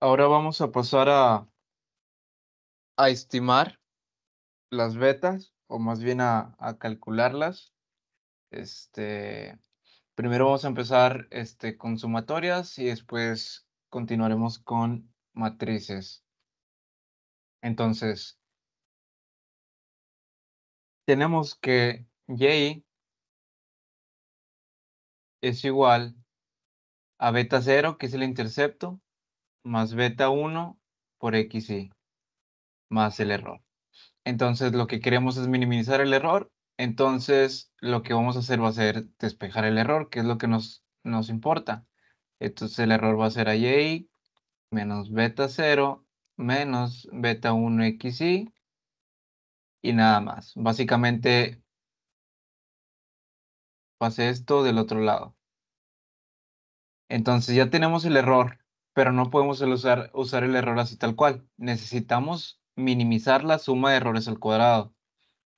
Ahora vamos a pasar a, a estimar las betas, o más bien a, calcularlas. Este, primero vamos a empezar este, con sumatorias y después continuaremos con matrices. Entonces, tenemos que y es igual a beta cero, que es el intercepto, más beta 1 por xy más el error. Entonces lo que queremos es minimizar el error. Entonces lo que vamos a hacer va a ser despejar el error, que es lo que nos, nos importa. Entonces el error va a ser y menos beta 0 menos beta 1 xy y nada más. Básicamente pase esto del otro lado. Entonces ya tenemos el error pero no podemos usar, usar el error así tal cual. Necesitamos minimizar la suma de errores al cuadrado.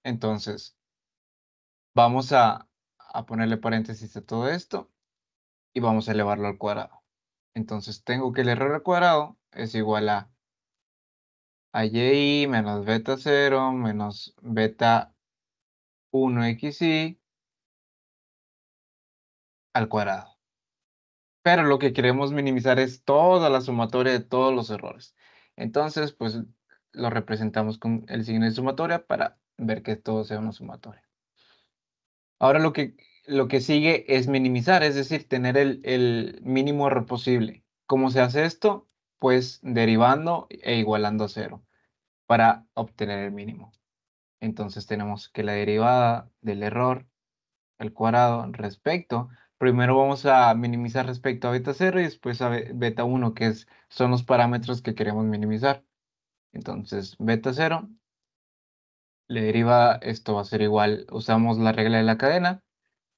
Entonces, vamos a, ponerle paréntesis a todo esto y vamos a elevarlo al cuadrado. Entonces tengo que el error al cuadrado es igual a a y menos beta 0 menos beta 1xy al cuadrado pero lo que queremos minimizar es toda la sumatoria de todos los errores. Entonces, pues lo representamos con el signo de sumatoria para ver que todo sea una sumatoria. Ahora lo que, lo que sigue es minimizar, es decir, tener el, el mínimo error posible. ¿Cómo se hace esto? Pues derivando e igualando a cero para obtener el mínimo. Entonces tenemos que la derivada del error al cuadrado respecto primero vamos a minimizar respecto a beta 0 y después a beta 1, que son los parámetros que queremos minimizar. Entonces, beta 0, le deriva, esto va a ser igual, usamos la regla de la cadena,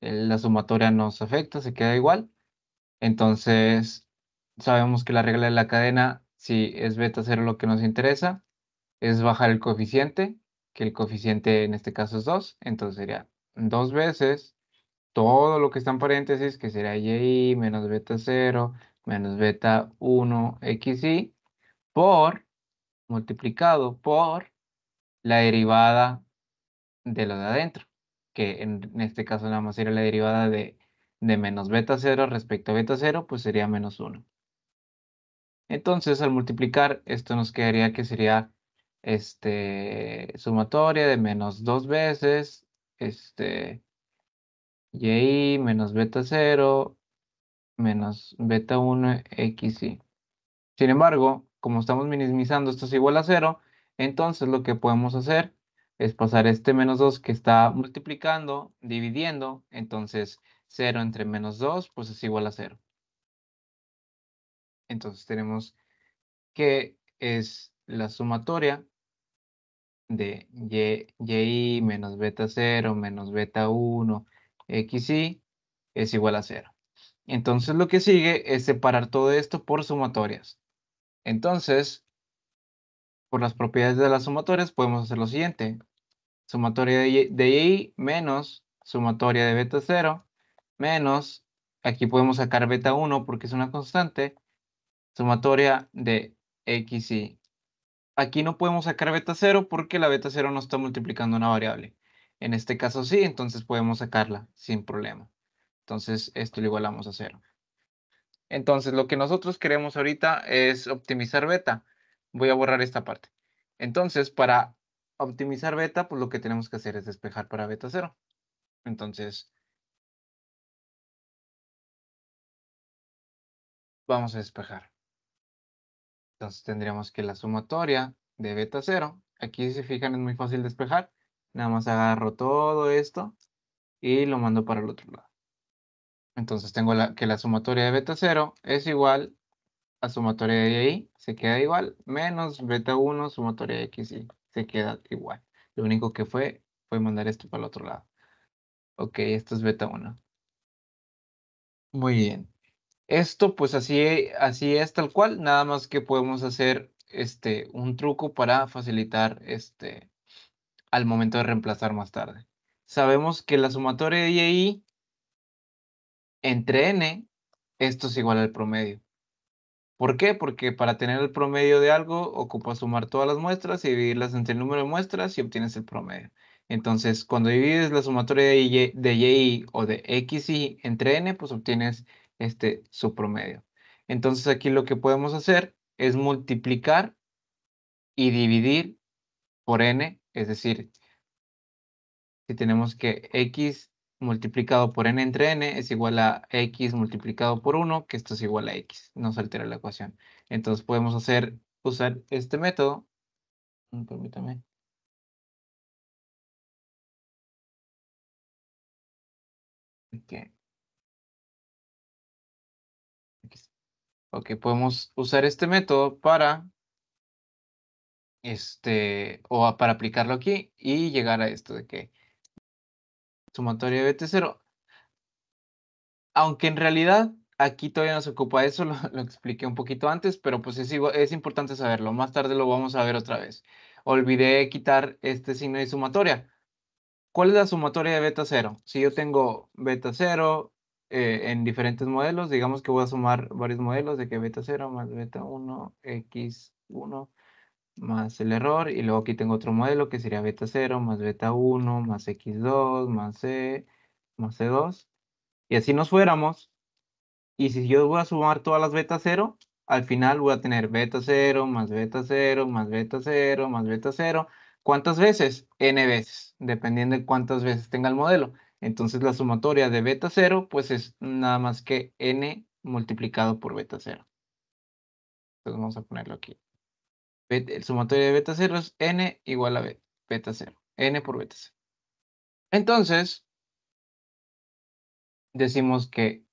la sumatoria nos afecta, se queda igual. Entonces, sabemos que la regla de la cadena, si es beta 0 lo que nos interesa, es bajar el coeficiente, que el coeficiente en este caso es 2, entonces sería 2 veces todo lo que está en paréntesis, que sería yi menos beta 0 menos beta 1 xy, por, multiplicado por la derivada de lo de adentro, que en, este caso nada más sería la derivada de, de menos beta 0 respecto a beta 0, pues sería menos 1. Entonces, al multiplicar, esto nos quedaría que sería este, sumatoria de menos dos veces este, y menos beta 0 menos beta 1 xy. Sin embargo, como estamos minimizando esto es igual a 0, entonces lo que podemos hacer es pasar este menos 2 que está multiplicando, dividiendo, entonces 0 entre menos 2 pues es igual a 0. Entonces tenemos que es la sumatoria de y, y menos beta 0 menos beta 1 xy es igual a 0. Entonces lo que sigue es separar todo esto por sumatorias. Entonces, por las propiedades de las sumatorias podemos hacer lo siguiente. Sumatoria de y, menos sumatoria de beta 0 menos, aquí podemos sacar beta 1 porque es una constante, sumatoria de xy. Aquí no podemos sacar beta 0 porque la beta 0 no está multiplicando una variable. En este caso sí, entonces podemos sacarla sin problema. Entonces esto lo igualamos a cero. Entonces lo que nosotros queremos ahorita es optimizar beta. Voy a borrar esta parte. Entonces para optimizar beta, pues lo que tenemos que hacer es despejar para beta cero. Entonces vamos a despejar. Entonces tendríamos que la sumatoria de beta cero, aquí si se fijan es muy fácil despejar, Nada más agarro todo esto y lo mando para el otro lado. Entonces tengo que la sumatoria de beta 0 es igual a sumatoria de y, se queda igual, menos beta 1 sumatoria de x, y, se queda igual. Lo único que fue, fue mandar esto para el otro lado. Ok, esto es beta 1. Muy bien. Esto pues así, así es tal cual, nada más que podemos hacer este, un truco para facilitar este, al momento de reemplazar más tarde. Sabemos que la sumatoria de yi entre n, esto es igual al promedio. ¿Por qué? Porque para tener el promedio de algo ocupa sumar todas las muestras y dividirlas entre el número de muestras y obtienes el promedio. Entonces, cuando divides la sumatoria de y, o de xi entre n, pues obtienes este su promedio. Entonces, aquí lo que podemos hacer es multiplicar y dividir por n es decir, si tenemos que x multiplicado por n entre n es igual a x multiplicado por 1, que esto es igual a x, no se altera la ecuación. Entonces podemos hacer, usar este método, mm, permítame. Okay. ok, podemos usar este método para este, o para aplicarlo aquí y llegar a esto de que sumatoria de beta 0 Aunque en realidad aquí todavía nos ocupa eso, lo, expliqué un poquito antes, pero pues es, es importante saberlo. Más tarde lo vamos a ver otra vez. Olvidé quitar este signo de sumatoria. ¿Cuál es la sumatoria de beta 0? Si yo tengo beta 0 eh, en diferentes modelos, digamos que voy a sumar varios modelos de que beta 0 más beta 1, x1, más el error y luego aquí tengo otro modelo que sería beta 0 más beta 1 más x2 más c más c2 y así nos fuéramos y si yo voy a sumar todas las beta 0 al final voy a tener beta 0 más beta 0 más beta 0 más beta 0 ¿cuántas veces? n veces dependiendo de cuántas veces tenga el modelo entonces la sumatoria de beta 0 pues es nada más que n multiplicado por beta 0 entonces vamos a ponerlo aquí el sumatorio de beta 0 es n igual a beta 0, n por beta 0. Entonces, decimos que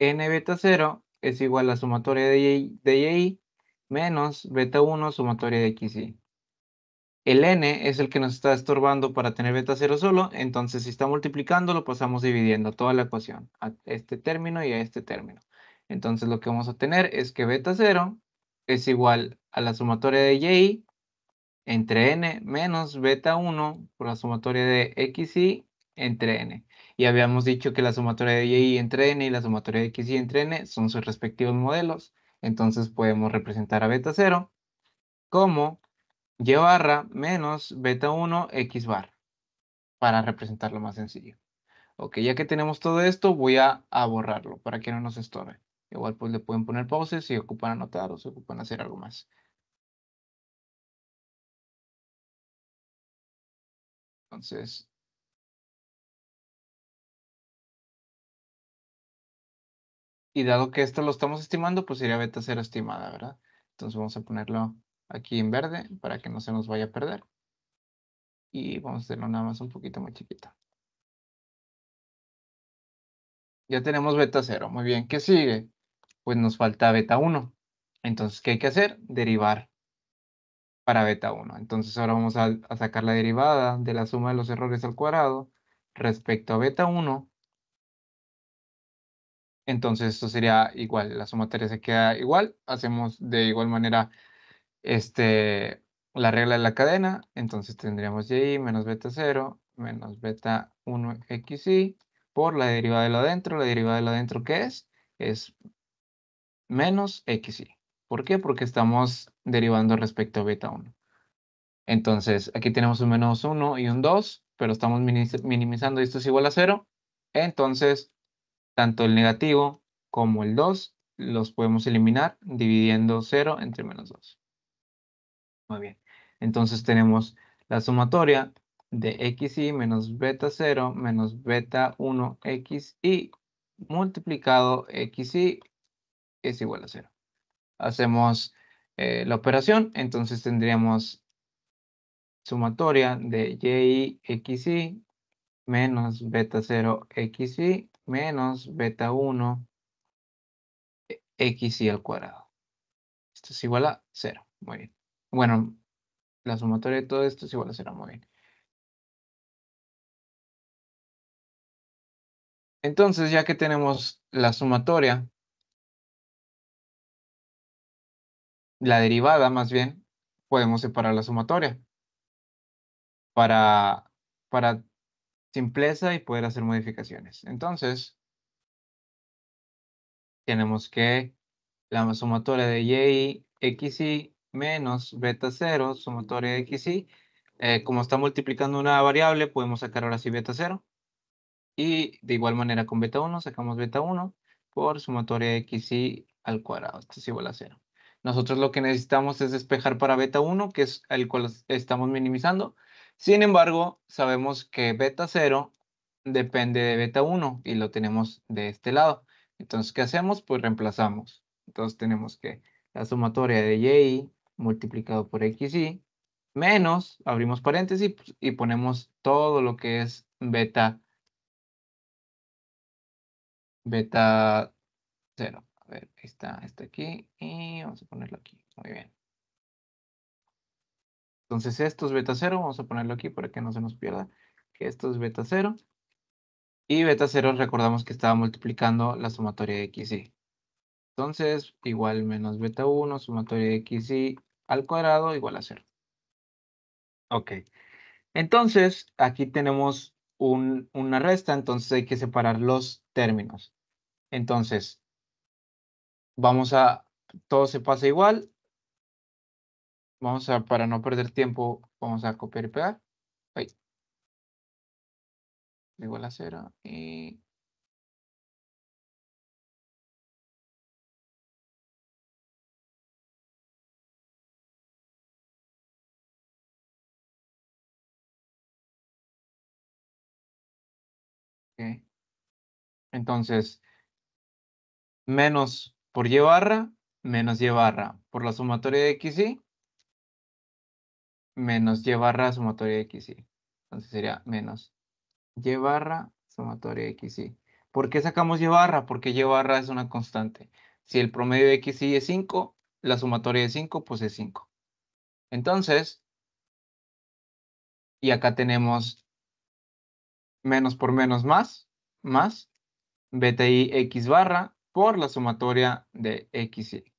n beta 0 es igual a sumatoria de y, menos beta 1 sumatoria de xi El n es el que nos está estorbando para tener beta 0 solo, entonces si está multiplicando lo pasamos dividiendo toda la ecuación, a este término y a este término. Entonces lo que vamos a tener es que beta 0 es igual a la sumatoria de y entre n menos beta 1 por la sumatoria de xy entre n. Y habíamos dicho que la sumatoria de y entre n y la sumatoria de xy entre n son sus respectivos modelos. Entonces podemos representar a beta 0 como y barra menos beta 1 x bar para representarlo más sencillo. Ok, ya que tenemos todo esto, voy a, borrarlo para que no nos estorbe. Igual pues le pueden poner pauses si ocupan anotar o si ocupan hacer algo más. Entonces, y dado que esto lo estamos estimando, pues sería beta cero estimada, ¿verdad? Entonces vamos a ponerlo aquí en verde para que no se nos vaya a perder. Y vamos a hacerlo nada más un poquito más chiquito. Ya tenemos beta cero. Muy bien, ¿qué sigue? Pues nos falta beta 1. Entonces, ¿qué hay que hacer? Derivar para beta 1. Entonces ahora vamos a, sacar la derivada de la suma de los errores al cuadrado respecto a beta 1. Entonces esto sería igual, la suma 3 se queda igual, hacemos de igual manera este, la regla de la cadena, entonces tendríamos y menos beta 0 menos beta 1 xy por la derivada de lo adentro, la derivada de lo adentro que es? Es menos xy. ¿Por qué? Porque estamos derivando respecto a beta 1. Entonces, aquí tenemos un menos 1 y un 2, pero estamos minimizando esto es igual a 0. Entonces, tanto el negativo como el 2 los podemos eliminar dividiendo 0 entre menos 2. Muy bien. Entonces tenemos la sumatoria de xy menos beta 0 menos beta 1 xy multiplicado xy es igual a 0. Hacemos eh, la operación, entonces tendríamos sumatoria de xy menos beta 0 XY menos beta 1 XY al cuadrado. Esto es igual a 0. Muy bien. Bueno, la sumatoria de todo esto es igual a 0. Muy bien. Entonces, ya que tenemos la sumatoria la derivada más bien, podemos separar la sumatoria para, para simpleza y poder hacer modificaciones. Entonces, tenemos que la sumatoria de y, xy menos beta 0, sumatoria de xy, eh, como está multiplicando una variable, podemos sacar ahora sí beta 0. Y de igual manera con beta 1, sacamos beta 1 por sumatoria de xy al cuadrado. Esto es igual a 0. Nosotros lo que necesitamos es despejar para beta 1, que es el cual estamos minimizando. Sin embargo, sabemos que beta 0 depende de beta 1 y lo tenemos de este lado. Entonces, ¿qué hacemos? Pues reemplazamos. Entonces tenemos que la sumatoria de Y multiplicado por xy menos, abrimos paréntesis pues, y ponemos todo lo que es beta beta 0. A ver, está, está aquí y vamos a ponerlo aquí. Muy bien. Entonces esto es beta cero, vamos a ponerlo aquí para que no se nos pierda, que esto es beta cero, Y beta cero recordamos que estaba multiplicando la sumatoria de xy. Entonces, igual menos beta 1, sumatoria de xy al cuadrado igual a cero. Ok. Entonces, aquí tenemos una resta, entonces hay que separar los términos. Entonces, Vamos a, todo se pasa igual. Vamos a, para no perder tiempo, vamos a copiar y pegar. Ahí. Igual a cero. Y... Entonces, menos por y barra menos y barra por la sumatoria de Y menos y barra sumatoria de Y. Entonces sería menos y barra sumatoria de Y. ¿Por qué sacamos y barra? Porque y barra es una constante. Si el promedio de xy es 5, la sumatoria de 5 pues es 5. Entonces, y acá tenemos menos por menos más, más, bti x barra por la sumatoria de x y.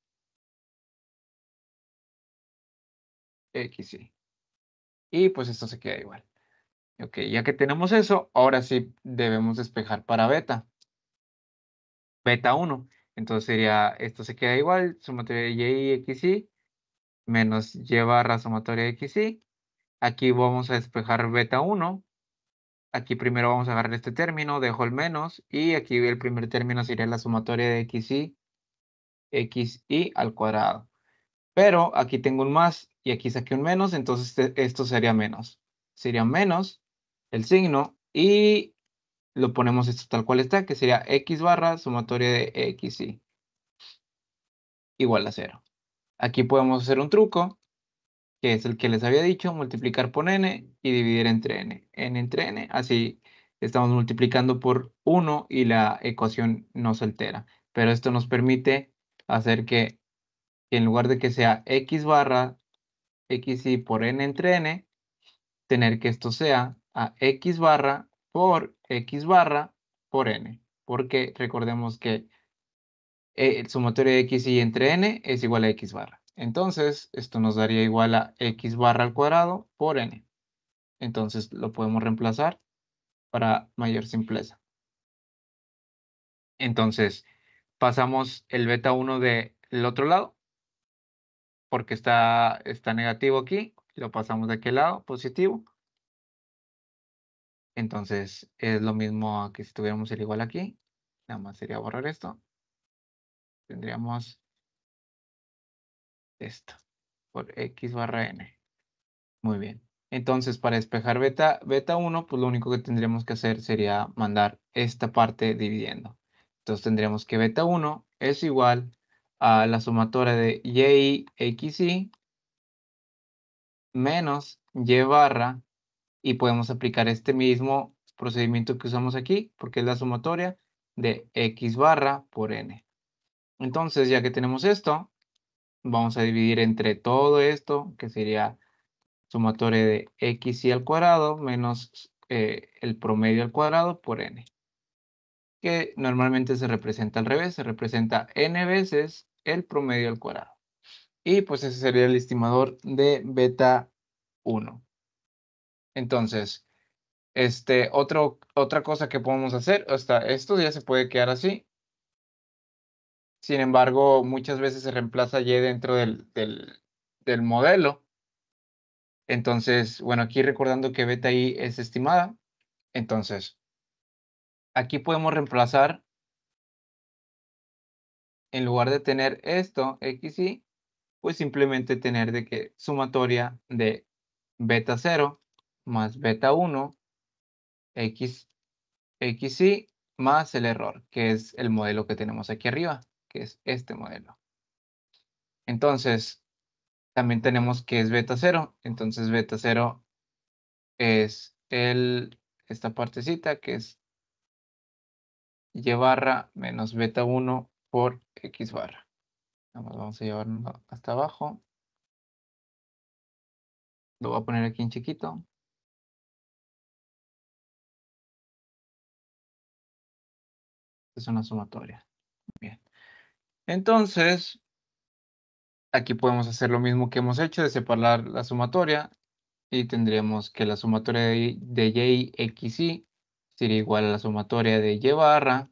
X y. pues esto se queda igual. Ok, ya que tenemos eso, ahora sí debemos despejar para beta. Beta 1. Entonces sería, esto se queda igual, sumatoria de y, x, menos y barra sumatoria de x, Aquí vamos a despejar beta 1 Aquí primero vamos a agarrar este término, dejo el menos, y aquí el primer término sería la sumatoria de xy, xy al cuadrado. Pero aquí tengo un más y aquí saqué un menos, entonces este, esto sería menos. Sería menos el signo y lo ponemos esto tal cual está, que sería x barra sumatoria de xy igual a cero. Aquí podemos hacer un truco que es el que les había dicho, multiplicar por n y dividir entre n. n entre n, así estamos multiplicando por 1 y la ecuación no se altera. Pero esto nos permite hacer que, en lugar de que sea x barra x y por n entre n, tener que esto sea a x barra por x barra por n. Porque recordemos que eh, el sumatorio de x y entre n es igual a x barra. Entonces, esto nos daría igual a x barra al cuadrado por n. Entonces, lo podemos reemplazar para mayor simpleza. Entonces, pasamos el beta 1 del otro lado, porque está, está negativo aquí, lo pasamos de aquel lado, positivo. Entonces, es lo mismo que si tuviéramos el igual aquí, nada más sería borrar esto. Tendríamos esto por x barra n. Muy bien. Entonces, para despejar beta, beta 1, pues lo único que tendríamos que hacer sería mandar esta parte dividiendo. Entonces tendríamos que beta 1 es igual a la sumatoria de y xy menos y barra y podemos aplicar este mismo procedimiento que usamos aquí porque es la sumatoria de x barra por n. Entonces ya que tenemos esto, vamos a dividir entre todo esto, que sería sumatorio de x y al cuadrado menos eh, el promedio al cuadrado por n, que normalmente se representa al revés, se representa n veces el promedio al cuadrado. Y pues ese sería el estimador de beta 1. Entonces, este, otra cosa que podemos hacer, hasta esto ya se puede quedar así, sin embargo, muchas veces se reemplaza Y dentro del, modelo. Entonces, bueno, aquí recordando que beta i es estimada, entonces aquí podemos reemplazar, en lugar de tener esto, x y, pues simplemente tener de que sumatoria de beta 0 más beta 1, x, x y más el error, que es el modelo que tenemos aquí arriba que es este modelo. Entonces, también tenemos que es beta 0. Entonces, beta 0 es el, esta partecita que es y barra menos beta 1 por x barra. Vamos a llevarlo hasta abajo. Lo voy a poner aquí en chiquito. Es una sumatoria. Entonces, aquí podemos hacer lo mismo que hemos hecho de separar la sumatoria y tendríamos que la sumatoria de, x, y, sería igual a la sumatoria de Y barra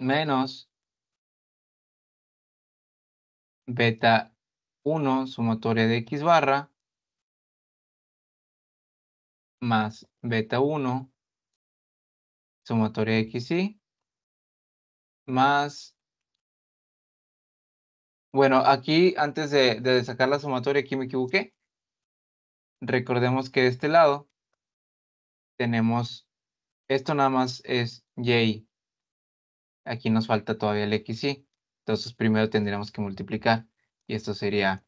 menos beta 1 sumatoria de X barra más beta 1 sumatoria de XY más... Bueno, aquí antes de, sacar la sumatoria, aquí me equivoqué. Recordemos que de este lado tenemos, esto nada más es y. Aquí nos falta todavía el xy. Entonces primero tendríamos que multiplicar. Y esto sería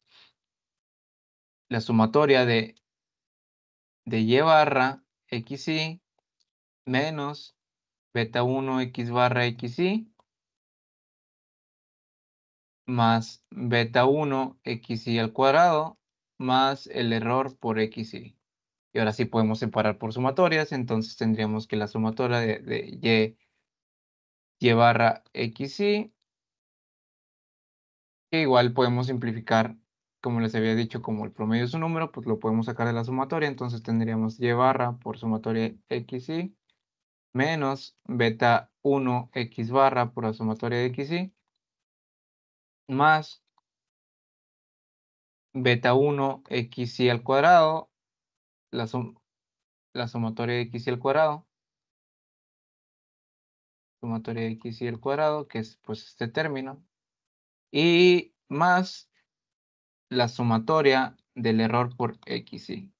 la sumatoria de, de y barra xy menos beta 1 x barra xy más beta 1 xy al cuadrado más el error por xy. Y ahora sí podemos separar por sumatorias, entonces tendríamos que la sumatoria de, y, y barra xy, que igual podemos simplificar, como les había dicho, como el promedio es un número, pues lo podemos sacar de la sumatoria, entonces tendríamos y barra por sumatoria xy menos beta 1 x barra por la sumatoria de xy más beta 1 xy al cuadrado, la, la sumatoria de xy al cuadrado, sumatoria de xy al cuadrado, que es pues este término, y más la sumatoria del error por xy.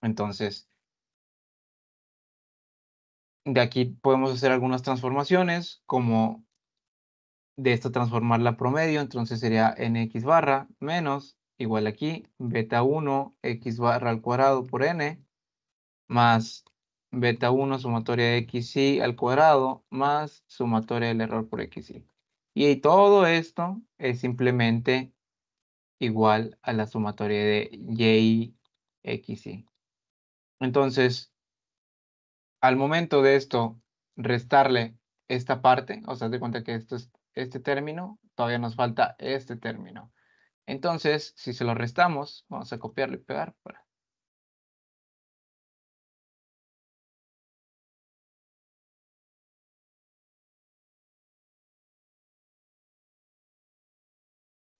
Entonces, de aquí podemos hacer algunas transformaciones, como de esto transformarla promedio, entonces sería nx barra menos igual aquí beta 1 x barra al cuadrado por n más beta 1 sumatoria de xy al cuadrado más sumatoria del error por xy. Y todo esto es simplemente igual a la sumatoria de y xy. Entonces, al momento de esto, restarle esta parte, o sea, de cuenta que esto es este término, todavía nos falta este término. Entonces, si se lo restamos, vamos a copiarlo y pegar.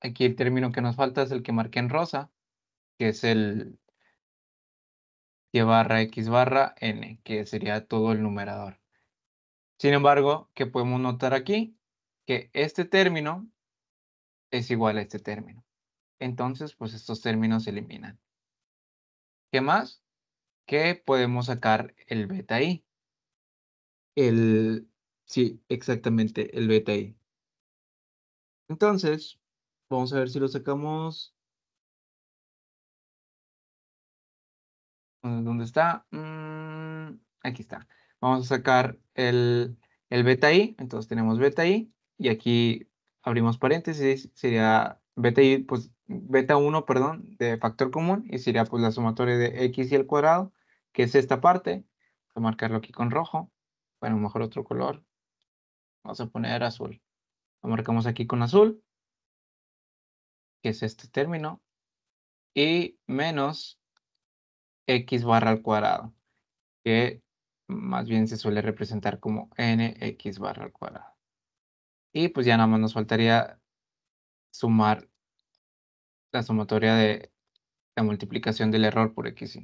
Aquí el término que nos falta es el que marqué en rosa, que es el y barra x barra n, que sería todo el numerador. Sin embargo, ¿qué podemos notar aquí? que este término es igual a este término. Entonces, pues estos términos se eliminan. ¿Qué más? Que podemos sacar el beta i. El, sí, exactamente, el beta i. Entonces, vamos a ver si lo sacamos. ¿Dónde está? Mm, aquí está. Vamos a sacar el, el beta i. Entonces tenemos beta i y aquí abrimos paréntesis, sería beta, pues, beta 1 perdón, de factor común y sería pues la sumatoria de x y el cuadrado, que es esta parte. vamos a marcarlo aquí con rojo, bueno, mejor otro color. Vamos a poner azul. Lo marcamos aquí con azul, que es este término, y menos x barra al cuadrado, que más bien se suele representar como nx barra al cuadrado. Y pues ya nada más nos faltaría sumar la sumatoria de la multiplicación del error por x.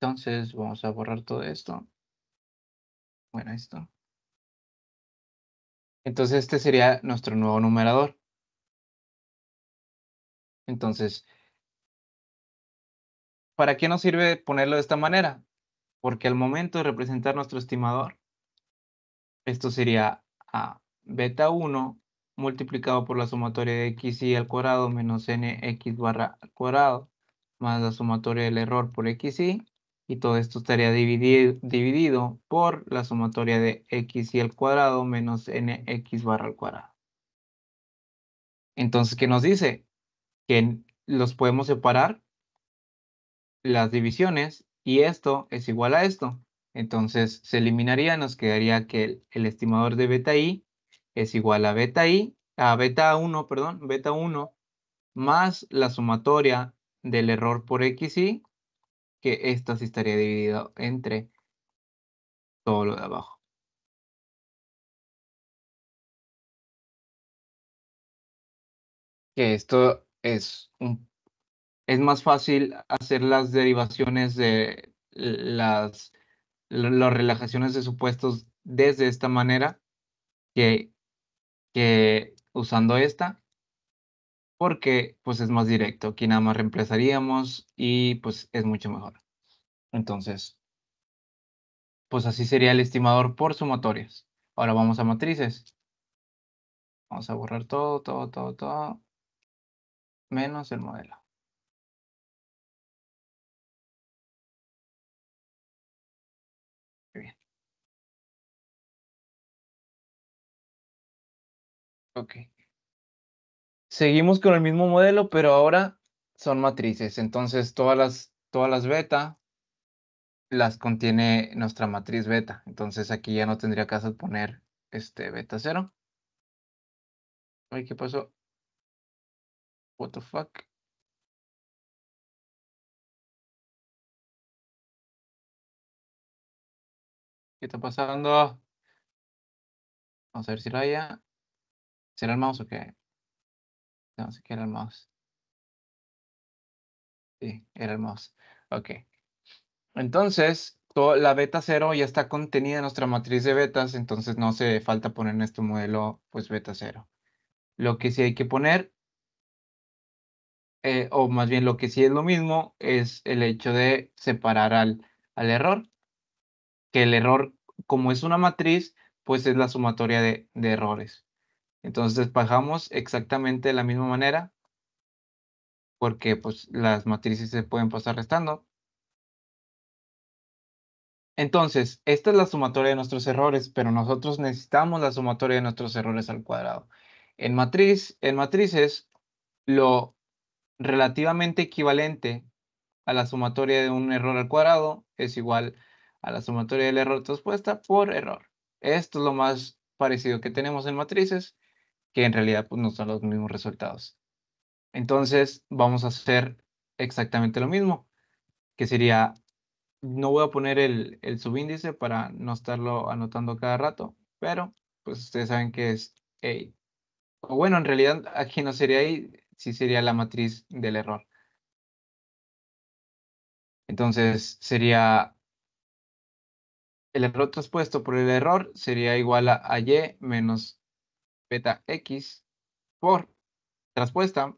Entonces vamos a borrar todo esto. Bueno, esto. Entonces este sería nuestro nuevo numerador. Entonces, ¿para qué nos sirve ponerlo de esta manera? Porque al momento de representar nuestro estimador, esto sería A beta 1 multiplicado por la sumatoria de x y al cuadrado menos nx barra al cuadrado más la sumatoria del error por x y todo esto estaría dividido, por la sumatoria de x y al cuadrado menos nx barra al cuadrado. Entonces, ¿qué nos dice? Que los podemos separar las divisiones y esto es igual a esto. Entonces se eliminaría, nos quedaría que el, estimador de beta i es igual a beta i, a beta 1, perdón, beta 1 más la sumatoria del error por y que esto sí estaría dividido entre todo lo de abajo. Que esto es un es más fácil hacer las derivaciones de las las relajaciones de supuestos desde esta manera que, que usando esta, porque pues es más directo. Aquí nada más reemplazaríamos y pues es mucho mejor. Entonces, pues así sería el estimador por sumatorias. Ahora vamos a matrices. Vamos a borrar todo, todo, todo, todo. Menos el modelo. Ok. Seguimos con el mismo modelo, pero ahora son matrices. Entonces, todas las, todas las beta las contiene nuestra matriz beta. Entonces, aquí ya no tendría caso poner este beta 0. Ay, ¿qué pasó? What the fuck? ¿Qué está pasando? Vamos a ver si la haya. ¿Era el mouse o qué? No, sé qué era el mouse. Sí, era el mouse. Ok. Entonces, la beta cero ya está contenida en nuestra matriz de betas, entonces no hace falta poner en este modelo, pues, beta cero. Lo que sí hay que poner, eh, o más bien lo que sí es lo mismo, es el hecho de separar al, al error. Que el error, como es una matriz, pues es la sumatoria de errores. Entonces bajamos exactamente de la misma manera porque pues, las matrices se pueden pasar restando. Entonces, esta es la sumatoria de nuestros errores, pero nosotros necesitamos la sumatoria de nuestros errores al cuadrado. En, matriz, en matrices, lo relativamente equivalente a la sumatoria de un error al cuadrado es igual a la sumatoria del error transpuesta por error. Esto es lo más parecido que tenemos en matrices que en realidad pues, nos dan los mismos resultados. Entonces vamos a hacer exactamente lo mismo, que sería, no voy a poner el, subíndice para no estarlo anotando cada rato, pero pues ustedes saben que es A. O bueno, en realidad aquí no sería A, sí sería la matriz del error. Entonces sería el error traspuesto por el error sería igual a, a y menos beta x por transpuesta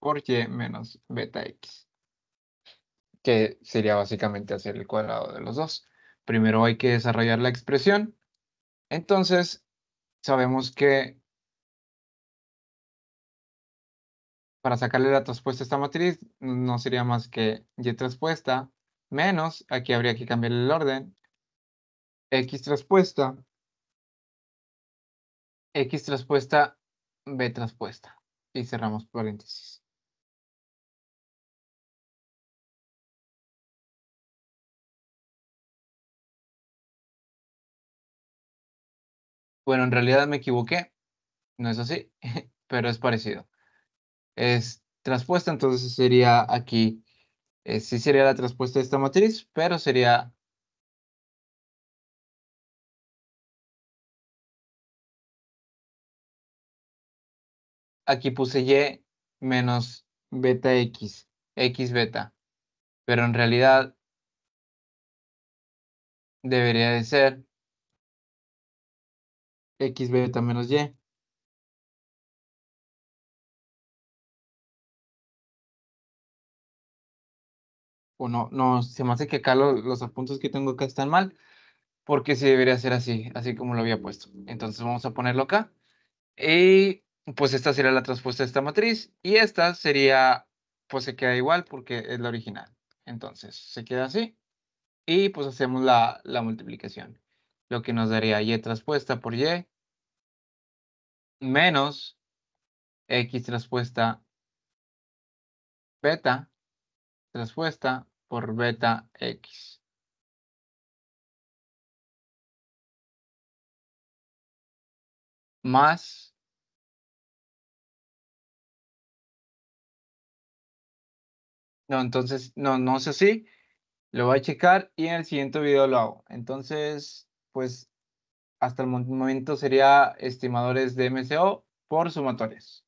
por y menos beta x. Que sería básicamente hacer el cuadrado de los dos. Primero hay que desarrollar la expresión. Entonces, sabemos que para sacarle la transpuesta a esta matriz, no sería más que y transpuesta menos, aquí habría que cambiar el orden, x transpuesta X transpuesta B transpuesta. Y cerramos paréntesis. Bueno, en realidad me equivoqué. No es así, pero es parecido. Es transpuesta, entonces sería aquí. Eh, sí sería la transpuesta de esta matriz, pero sería aquí puse y menos beta x, x beta. Pero en realidad debería de ser x beta menos y. O no, no, se me hace que acá los apuntes que tengo acá están mal, porque sí debería ser así, así como lo había puesto. Entonces vamos a ponerlo acá. Y pues esta sería la transpuesta de esta matriz y esta sería, pues se queda igual porque es la original. Entonces, se queda así y pues hacemos la, multiplicación. Lo que nos daría y transpuesta por y menos x transpuesta beta transpuesta por beta x. Más No, entonces, no, no sé si Lo voy a checar y en el siguiente video lo hago. Entonces, pues hasta el momento sería estimadores de MCO por sumatorios.